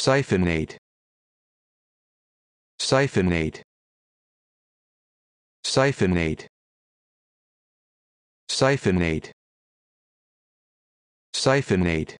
siphonate siphonate siphonate siphonate siphonate